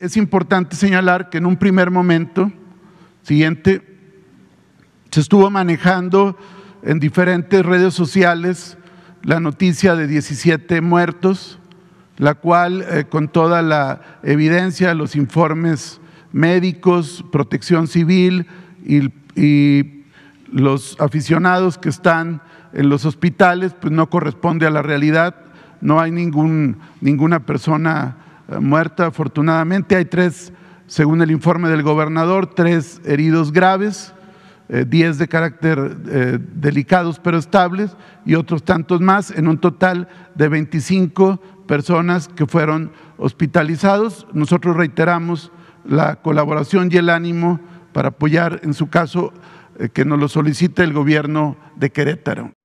es importante señalar que en un primer momento siguiente se estuvo manejando en diferentes redes sociales la noticia de 17 muertos, la cual eh, con toda la evidencia, los informes médicos, protección civil y, los aficionados que están en los hospitales, pues no corresponde a la realidad, no hay ninguna persona eh, muerta, afortunadamente. Hay tres, según el informe del gobernador, tres heridos graves, eh, diez de carácter eh, delicados pero estables y otros tantos más, en un total de 25 personas que fueron hospitalizados. Nosotros reiteramos la colaboración y el ánimo para apoyar, en su caso, que nos lo solicite el gobierno de Querétaro.